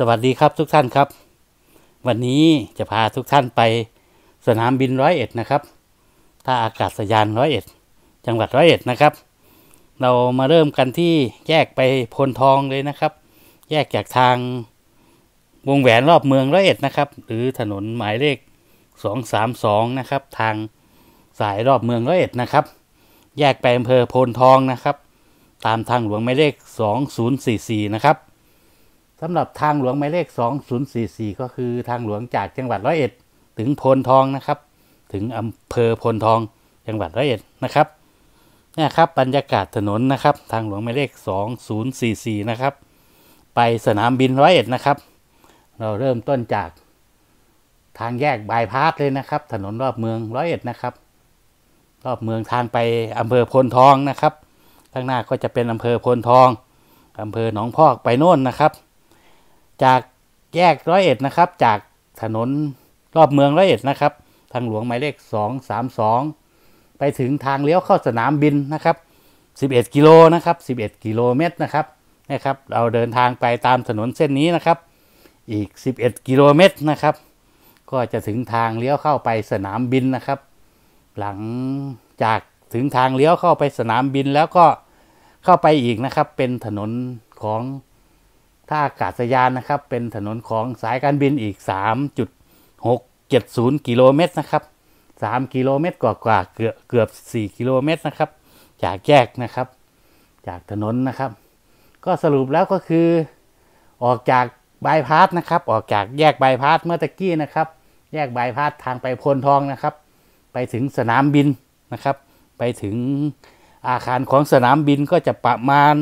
สวัสดีครับทุกท่านครับ วันนี้จะพาทุกท่านไปสนามบินร้อยเอ็ดนะครับท่าอากาศยานร้อยเอ็ดจังหวัดร้อยเอ็ดนะครับ เรามาเริ่มกันที่แยกไปพลทองเลยนะครับ แยกจากทาง วงแหวนรอบเมืองร้อยเอ็ดนะครับ หรือถนนหมายเลขสสองามสองนะครับ ทางสายรอบเมืองร้อยเอ็ดนะครับ แยกไปอำเภอโพนทองนะครับ ตามทางหลวงหมายเลขสสองศูนย์ี่สี่นะครับสำหรับทางหลวงหมายเลข2044 ก็คือทางหลวงจากจังหวัดร้อยเอ็ดถึงโพนทองนะครับ ถึงอำเภอโพนทองจังหวัดร้อยเอ็ดนะครับนี่ครับบรรยากาศถนนนะครับ ทางหลวงหมายเลข2044นะครับ ไปสนามบินร้อยเอ็ดนะครับ เราเริ่มต้นจาก ทางแยกบายพาสเลยนะครับ ถนนรอบเมืองร้อยเอ็ดนะครับ รอบเมืองทางไปอำเภอโพนทองนะครับข้างหน้าก็จะเป็นอำเภอโพนทอง อำเภอหนองพอกไปโน่นนะครับจากแยกร้อยเอ็ดนะครับจากถนนรอบเมืองร้อยเอ็ดนะครับทางหลวงหมายเลข232 ไปถึงทางเลี้ยวเข้าสนามบินนะครับ 11กิโลนะครับ11 กิโลเมตรนะครับนะครับ เราเดินทางไปตามถนนเส้นนี้นะครับอีก 11 กิโลเมตรนะครับก็จะถึงทางเลี้ยวเข้าไปสนามบินนะครับ หลังจากถึงทางเลี้ยวเข้าไปสนามบินแล้วก็เข้าไปอีกนะครับเป็นถนนของท่าอากาศยานนะครับเป็นถนนของสายการบินอีก 3.670 กิโลเมตรนะครับ 3 กิโลเมตรกว่าๆ เกือบเกือบ 4 กิโลเมตรนะครับ จากแยกนะครับ จากถนนนะครับ ก็สรุปแล้วก็คือออกจากบายพาสนะครับ ออกจากแยกบายพาสเมื่อตะกี้นะครับ แยกบายพาสทางไปพลทองนะครับ ไปถึงสนามบินนะครับ ไปถึงอาคารของสนามบินก็จะประมาณ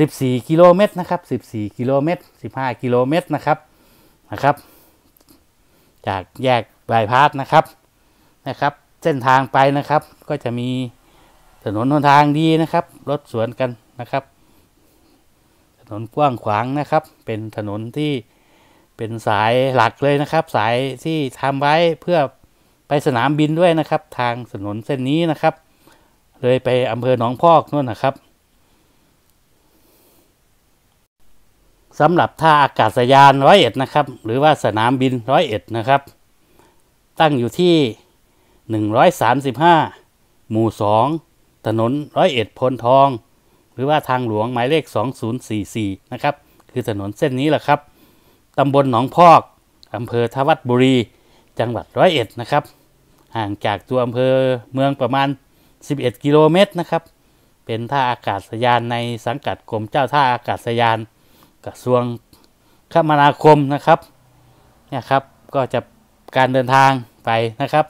14 กิโลเมตรนะครับ 14 กิโลเมตร 15 กิโลเมตรนะครับนะครับ จากแยกบายพาสนะครับนะครับ เส้นทางไปนะครับ ก็จะมีถนนหนทางดีนะครับ รถสวนกันนะครับ ถนนกว้างขวางนะครับ เป็นถนนที่เป็นสายหลักเลยนะครับสายที่ทำไว้เพื่อไปสนามบินด้วยนะครับ ทางถนนเส้นนี้นะครับ เลยไปอำเภอหนองพอกนู่นนะครับสำหรับท่าอากาศยานร้อยเอ็ดนะครับ หรือว่าสนามบินร้อยเอ็ดนะครับ ตั้งอยู่ที่ 135หมู่2ถนนร้อยเอ็ดพลทอง หรือว่าทางหลวงหมายเลข 2044 นะครับ คือถนนเส้นนี้แหละครับ ตำบลหนองพอก อำเภอทวัดบุรี จังหวัดร้อยเอ็ดนะครับ ห่างจากตัวอำเภอเมืองประมาณ 11 กิโลเมตรนะครับ เป็นท่าอากาศยานในสังกัดกรมเจ้าท่าอากาศยานกระทรวงคมนาคมนะครับเนี่ยครับก็จะการเดินทางไปนะครับ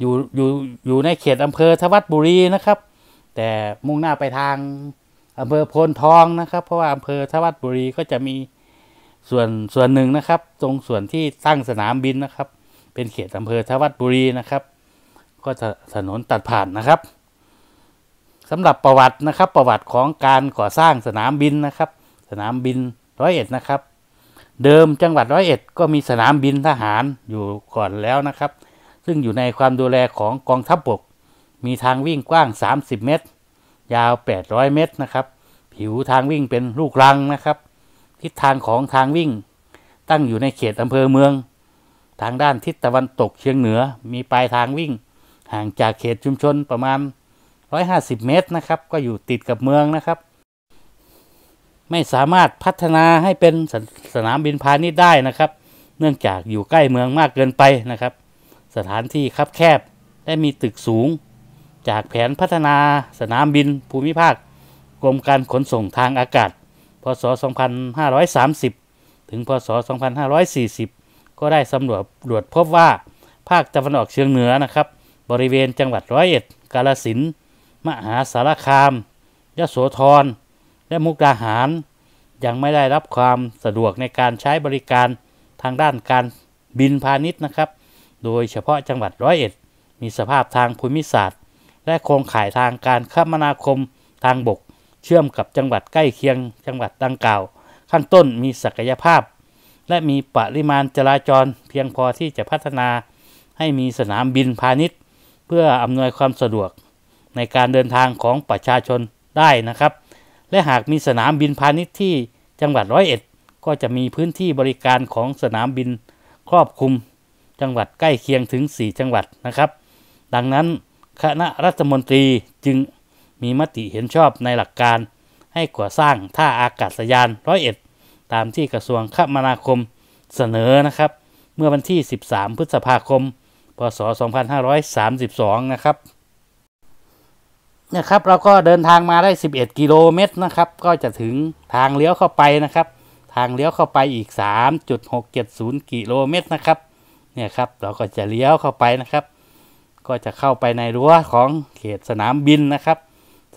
อยู่อยู่อยู่ในเขตอำเภอทวัดบุรีนะครับ แต่มุ่งหน้าไปทางอำเภอโพนทองนะครับ เพราะว่าอำเภอทวัดบุรีก็จะมีส่วนส่วนหนึ่งนะครับ ตรงส่วนที่ตั้งสนามบินนะครับ เป็นเขตอำเภอทวัดบุรีนะครับ ก็จะถนนตัดผ่านนะครับสำหรับประวัตินะครับประวัติของการก่อสร้างสนามบินนะครับ สนามบินร้อยเอ็ดนะครับ เดิมจังหวัดร้อยเอ็ดก็มีสนามบินทหารอยู่ก่อนแล้วนะครับ ซึ่งอยู่ในความดูแลของกองทัพบบกมีทางวิ่งกว้าง 30 เมตรยาว 800เมตรนะครับ ผิวทางวิ่งเป็นลูกรังนะครับ ทิศทางของทางวิ่ง ตั้งอยู่ในเขตอำเภอเมือง ทางด้านทิศตะวันตกเฉียงเหนือ มีปลายทางวิ่ง ห่างจากเขตชุมชนประมาณ 150 เมตรนะครับ ก็อยู่ติดกับเมืองนะครับไม่สามารถพัฒนาให้เป็นสสนามบินพาณิชย์ได้นะครับ เนื่องจากอยู่ใกล้เมืองมากเกินไปนะครับ สถานที่คับแคบ และมีตึกสูง จากแผนพัฒนาสนามบินภูมิภาค กรมการขนส่งทางอากาศ พศ 2530 ถึง พศ 2540 ก็ได้สำรวจตรวจพบว่าภาคตะวันออกเฉียงเหนือนะครับ บริเวณจังหวัดร้อยเอ็ด กาลสิน มหาสารคามยะโสธรและมุกดาหารยังไม่ได้รับความสะดวกในการใช้บริการทางด้านการบินพาณิชย์นะครับ โดยเฉพาะจังหวัดร้อยเอ็ด มีสภาพทางภูมิศาสตร์ และโครงข่ายทางการคมนาคมทางบก เชื่อมกับจังหวัดใกล้เคียงจังหวัดดังกล่าวข้างต้นมีศักยภาพ และมีปริมาณจราจร เพียงพอที่จะพัฒนา ให้มีสนามบินพาณิชย์ เพื่ออำนวยความสะดวกในการเดินทางของประชาชนได้นะครับและหากมีสนามบินพาณิชย์ที่จังหวัดร้อยเอ็ดก็จะมีพื้นที่บริการของสนามบินครอบคลุมจังหวัดใกล้เคียงถึง 4 จังหวัดนะครับ ดังนั้นคณะรัฐมนตรีจึงมีมติเห็นชอบในหลักการให้ก่อสร้างท่าอากาศยานร้อยเอ็ดตามที่กระทรวงคมนาคมเสนอนะครับ เมื่อวันที่ 13 พฤษภาคม พศ 2532 นะครับนะครับเราก็เดินทางมาได้ 11 กิโลเมตรนะครับ ก็จะถึงทางเลี้ยวเข้าไปนะครับ ทางเลี้ยวเข้าไปอีก 3.670 กิโลเมตรนะครับเนี่ยครับเราก็จะเลี้ยวเข้าไปนะครับ ก็จะเข้าไปในรั้วของเขตสนามบินนะครับ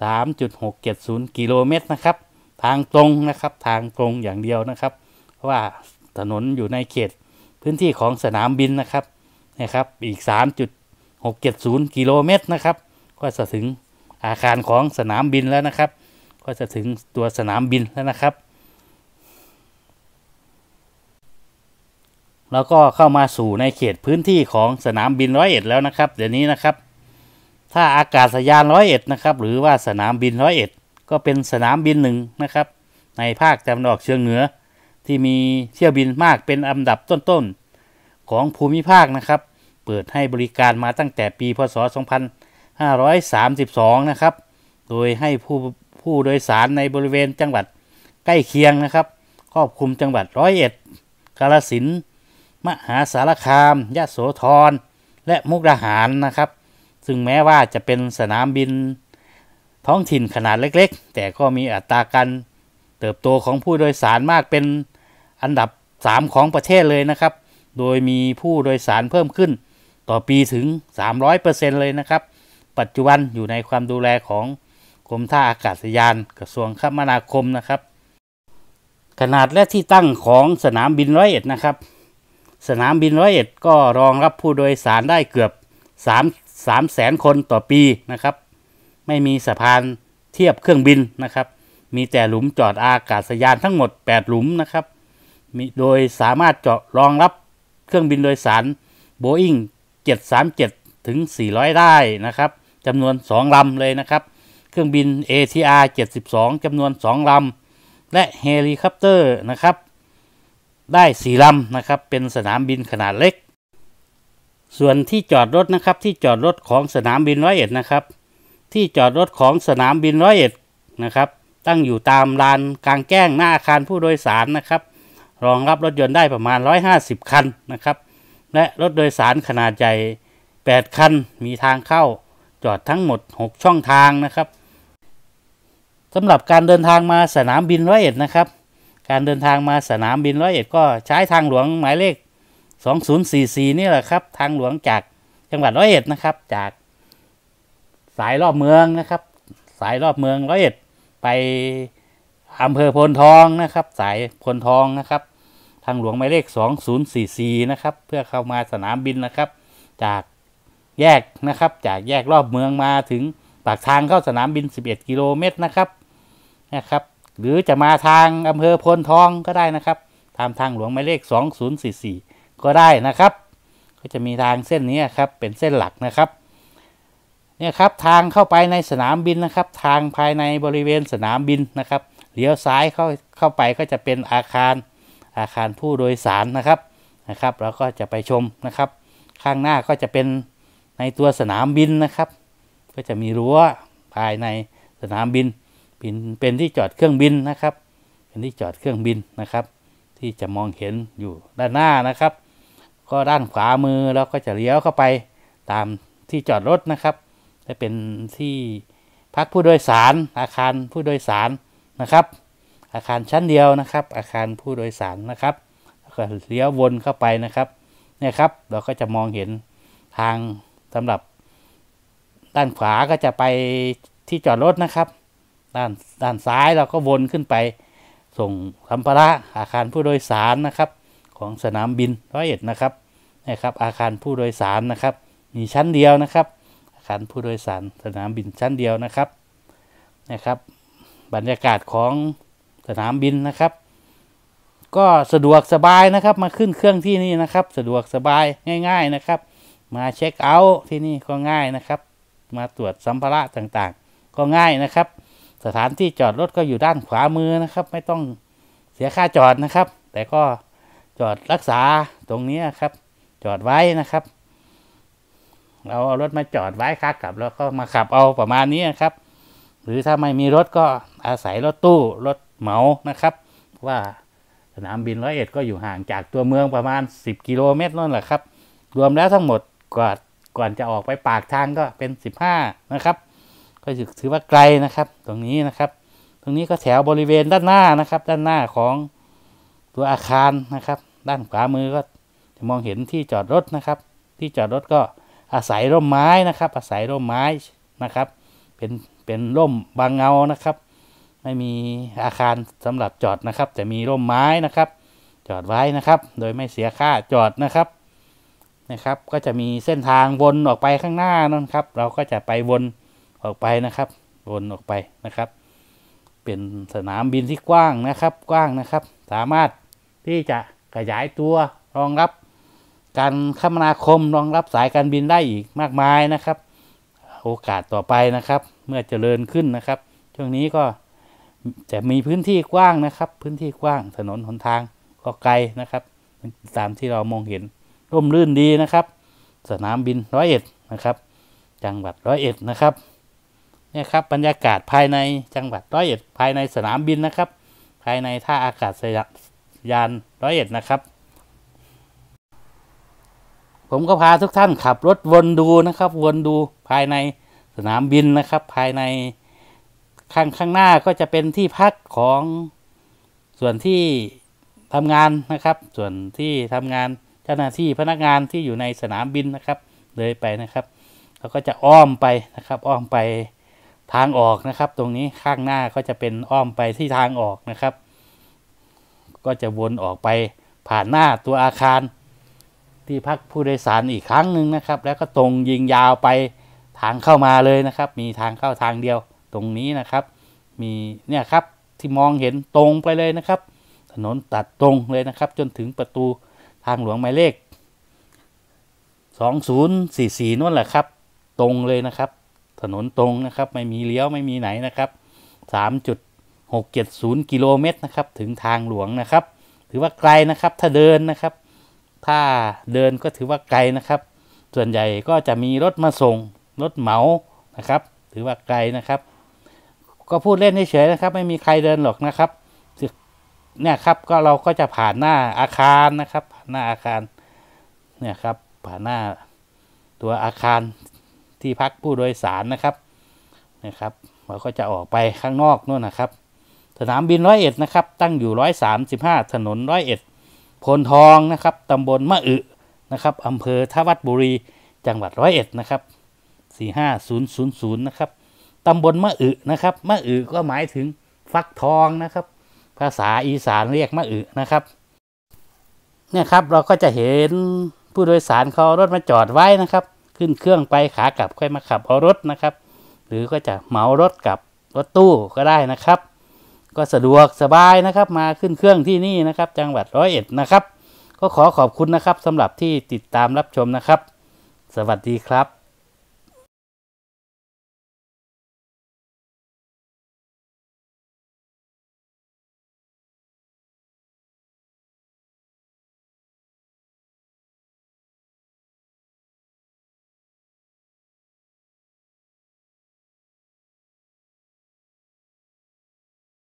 3.670 กิโลเมตรนะครับ ทางตรงนะครับทางตรงอย่างเดียวนะครับ เพราะว่าถนนอยู่ในเขตพื้นที่ของสนามบินนะครับนะครับอีก 3.670 กิโลเมตรนะครับ ก็จะถึงอาคารของสนามบินแล้วนะครับ ก็จะถึงตัวสนามบินแล้วนะครับ แล้วก็เข้ามาสู่ในเขตพื้นที่ของสนามบินร้อยเอ็ดแล้วนะครับเดี๋ยวนี้นะครับ ถ้าอากาศยานร้อยเอ็ดนะครับหรือว่าสนามบินร้อยเอ็ดก็เป็นสนามบินหนึ่งนะครับในภาคตะวันออกเฉียงเหนือ ที่มีเที่ยว บินมากเป็นอันดับต้นๆของภูมิภาคนะครับ เปิดให้บริการมาตั้งแต่ปีพศ2 5 5 3 2 นะครับ โดยให้ผู้ ผู้โดยสารในบริเวณจังหวัดใกล้เคียงนะครับครอบคลุมจังหวัดร้อยเอ็ดกาลสิน มหาสารคาม ยะโสธร และมุกดาหารนะครับ ซึ่งแม้ว่าจะเป็นสนามบินท้องถิ่นขนาดเล็ก ๆ แต่ก็มีอัตราการ เติบโตของผู้โดยสารมากเป็นอันดับ 3 ของประเทศเลยนะครับ โดยมีผู้โดยสารเพิ่มขึ้น ต่อปีถึง 300%เลยนะครับปัจจุบันอยู่ในความดูแลของกรมท่าอากาศยานกระทรวงคมนาคมนะครับ ขนาดและที่ตั้งของสนามบินร้อยเอ็ดนะครับ สนามบินร้อยเอ็ดก็รองรับผู้โดยสารได้เกือบ3 3แสนคนต่อปีนะครับ ไม่มีสะพานเทียบเครื่องบินนะครับ มีแต่หลุมจอดอากาศยานทั้งหมด 8 หลุมนะครับมีโดยสามารถเจาะรองรับเครื่องบินโดยสาร Boeing 737 ถึง 400 ได้นะครับจำนวน2ลำเลยนะครับ เครื่องบิน ATR 72จำนวน 2ลำ และเฮลิคอปเตอร์นะครับได้ 4ลำนะครับเป็นสนามบินขนาดเล็ก ส่วนที่จอดรถนะครับที่จอดรถของสนามบินร้อยเอ็ดนะครับที่จอดรถของสนามบินร้อยเอ็ดนะครับตั้งอยู่ตามลานกลางแก้งหน้าอาคารผู้โดยสารนะครับรองรับรถยนต์ได้ประมาณ 150คันนะครับและรถโดยสารขนาดใหญ่8คันมีทางเข้าจอดทั้งหมด 6 ช่องทางนะครับสำหรับการเดินทางมาสนามบินร้อยเอ็ดนะครับ การเดินทางมาสนามบินร้อยเอ็ดก็ใช้ทางหลวงหมายเลข 2044นี่แหละครับทางหลวงจากจังหวัดร้อยเอ็ดนะครับ จากสายรอบเมืองนะครับ สายรอบเมืองร้อยเอ็ดไปอำเภอพลทองนะครับสายพลทองนะครับทางหลวงหมายเลข2044นะครับ เพื่อเข้ามาสนามบินนะครับ จากแยกนะครับจากแยกรอบเมืองมาถึง ปาก ทางเข้าสนามบิน 11 กิโลเมตรนะครับนะครับหรือจะมาทางอำเภอพลทองก็ได้นะครับตามทางหลวงหมายเลข 2044 ก็ได้นะครับ ก็จะมีทางเส้นนี้ครับเป็นเส้นหลักนะ ครับเนี่ยครับ ทางเข้าไปในสนามบินนะครับ ทางภายในบริเวณสนามบินนะครับเลี้ยวซ้ายเข้าเข้าไปก็จะเป็นอาคารอาคารผู้โดยสารนะครับนะครับเราก็จะไปชมนะครับ ข้างหน้าก็จะเป็นในตัวสนามบินนะครับ ก็จะมีรั้วภายในสนามบิน เป็นที่จอดเครื่องบินนะครับ เป็นที่จอดเครื่องบินนะครับ ที่จะมองเห็นอยู่ด้านหน้านะครับ ก็ด้านขวามือเราก็จะเลี้ยวเข้าไปตามที่จอดรถนะครับ จะเป็นที่พักผู้โดยสาร อาคารผู้โดยสารนะครับ อาคารชั้นเดียวนะครับ อาคารผู้โดยสารนะครับก็เลี้ยววนเข้าไปนะครับ เนี่ยครับเราก็จะมองเห็นทางสำหรับด้านขวาก็จะไปที่จอดรถนะครับด้านด้านซ้ายเราก็วนขึ้นไปส่งสัมภาระอาคารผู้โดยสารนะครับ ของสนามบินร้อยเอ็ดนะครับนะครับ อาคารผู้โดยสารนะครับ มีชั้นเดียวนะครับ อาคารผู้โดยสารสนามบินชั้นเดียวนะครับนะครับ บรรยากาศของสนามบินนะครับ ก็สะดวกสบายนะครับมาขึ้นเครื่องที่นี่นะครับ สะดวกสบายง่าย ๆนะครับมาเช็คเอาท์ที่นี่ก็ง่ายนะครับ มาตรวจสัมภาระต่างๆ ก็ง่ายนะครับ สถานที่จอดรถก็อยู่ด้านขวามือนะครับ ไม่ต้องเสียค่าจอดนะครับ แต่ก็จอดรักษาตรงนี้ครับ จอดไว้นะครับเราเอารถมาจอดไว้ค่ากลับ แล้วก็มาขับเอาประมาณนี้ครับ หรือถ้าไม่มีรถก็อาศัยรถตู้รถเหมานะครับ ว่าสนามบินร้อยเอ็ดก็อยู่ห่างจากตัวเมืองประมาณ 10 กิโลเมตรนั่นแหละครับ รวมแล้วทั้งหมดก่อนก่อนจะออกไปปากทางก็เป็นสิบห้านะครับ ก็ถือว่าไกลนะครับ ตรงนี้นะครับ ตรงนี้ก็แถวบริเวณด้านหน้านะครับ ด้านหน้าของตัวอาคารนะครับ ด้าน ขวามือก็จะมองเห็นที่จอดรถนะครับ ที่จอดรถก็อาศัยร่มไม้นะครับ อาศัยร่มไม้นะครับเป็นเป็นร่มบางเงานะครับไม่มีอาคารสำหรับจอดนะครับแต่มีร่มไม้นะครับ จอดไว้นะครับ โดยไม่เสียค่าจอดนะครับนะครับก็จะมีเส้นทางวนออกไปข้างหน้านั่นครับ เราก็จะไปวนออกไปนะครับ วนออกไปนะครับ เป็นสนามบินที่กว้างนะครับกว้างนะครับ สามารถที่จะขยายตัวรองรับการคมนาคมรองรับสายการบินได้อีกมากมายนะครับ โอกาสต่อไปนะครับ เมื่อเจริญขึ้นนะครับช่วงนี้ก็จะมีพื้นที่กว้างนะครับ พื้นที่กว้าง ถนนหนทางก็ไกลนะครับตามที่เรามองเห็นร่มรื่นดีนะครับ สนามบินร้อยเอ็ดนะครับ จังหวัดร้อยเอ็ดนะครับเนี่ยครับ บรรยากาศภายในจังหวัดร้อยเอ็ดภายในสนามบินนะครับ ภายในท่าอากาศยานร้อยเอ็ดนะครับ ผมก็พาทุกท่านขับรถวนดูนะครับวนดูภายในสนามบินนะครับ ภายในข้างข้างหน้าก็จะเป็นที่พักของส่วนที่ทำงานนะครับ ส่วนที่ทำงานจ้าหน้าที่พนักงานที่อยู่ในสนามบินนะครับเลยไปนะครับเราก็จะอ้อมไปนะครับ อ้อมไปทางออกนะครับ ตรงนี้ข้างหน้าก็จะเป็นอ้อมไปที่ทางออกนะครับ ก็จะวนออกไปผ่านหน้าตัวอาคาร ที่พักผู้โดยสารอีกครั้งหนึ่งนะครับ แล้วก็ตรงยิงยาวไปทางเข้ามาเลยนะครับ มีทางเข้าทางเดียว ตรงนี้นะครับ มีเนี่ยครับที่มองเห็นตรงไปเลยนะครับ ถนนตัดตรงเลยนะครับ จนถึงประตูทางหลวงหมายเลข 2044 นั่นแหละครับ ตรงเลยนะครับ ถนนตรงนะครับไม่มีเลี้ยวไม่มีไหนนะครับ 3.670 กิโลเมตรนะครับถึงทางหลวงนะครับ ถือว่าไกลนะครับ ถ้าเดินนะครับถ้าเดินก็ถือว่าไกลนะครับ ส่วนใหญ่ก็จะมีรถมาส่งรถเหมานะครับ ถือว่าไกลนะครับ ก็พูดเล่นเฉยๆนะครับ ไม่มีใครเดินหรอกนะครับเนี่ยครับก็เราก็จะผ่านหน้าอาคารนะครับ หน้าอาคารเนี่ยครับผ่านหน้าตัวอาคารที่พักผู้โดยสารนะครับนะครับเราก็จะออกไปข้างนอกนู่นนะครับ สนามบินร้อยเอ็ดนะครับ ตั้งอยู่ร้อยสามสิบห้าถนนร้อยเอ็ดพลทองนะครับตำบลมะอึนะครับอำเภอทวัดบุรีจังหวัดร้อยเอ็ดนะครับสี่ห้าศูนย์ศูนย์ศูนย์นะครับตำบลมะอึนะครับ มะอึก็หมายถึงฟักทองนะครับภาษาอีสานเรียกมะอึนะครับเนี่ยครับ เราก็จะเห็นผู้โดยสารเขารถมาจอดไว้นะครับ ขึ้นเครื่องไปขากลับค่อยมาขับเอารถนะครับ หรือก็จะเหมารถกับรถตู้ก็ได้นะครับ ก็สะดวกสบายนะครับมาขึ้นเครื่องที่นี่นะครับ จังหวัดร้อยเอ็ดนะครับ ก็ขอขอบคุณนะครับสำหรับที่ติดตามรับชมนะครับ สวัสดีครับ